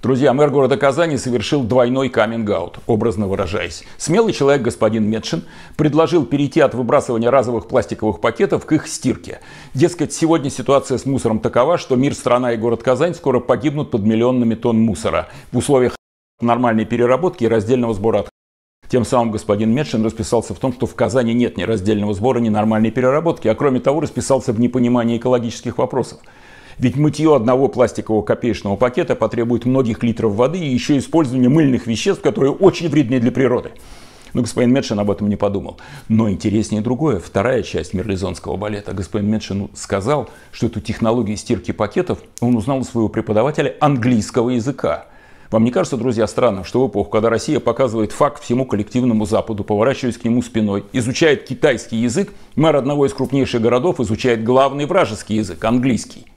Друзья, мэр города Казани совершил двойной каминг-аут, образно выражаясь. Смелый человек господин Медшин предложил перейти от выбрасывания разовых пластиковых пакетов к их стирке. Дескать, сегодня ситуация с мусором такова, что мир, страна и город Казань скоро погибнут под миллионными тонн мусора в условиях нормальной переработки и раздельного сбора отходов. Тем самым господин Медшин расписался в том, что в Казани нет ни раздельного сбора, ни нормальной переработки, а кроме того расписался в непонимании экологических вопросов. Ведь мытье одного пластикового копеечного пакета потребует многих литров воды и еще использование мыльных веществ, которые очень вредны для природы. Но ну, господин Медшин об этом не подумал. Но интереснее другое. Вторая часть мерлизонского балета. Господин Медшин сказал, что эту технологию стирки пакетов он узнал у своего преподавателя английского языка. Вам не кажется, друзья, странным, что в эпоху, когда Россия показывает факт всему коллективному Западу, поворачиваясь к нему спиной, изучает китайский язык, мэр одного из крупнейших городов изучает главный вражеский язык – английский.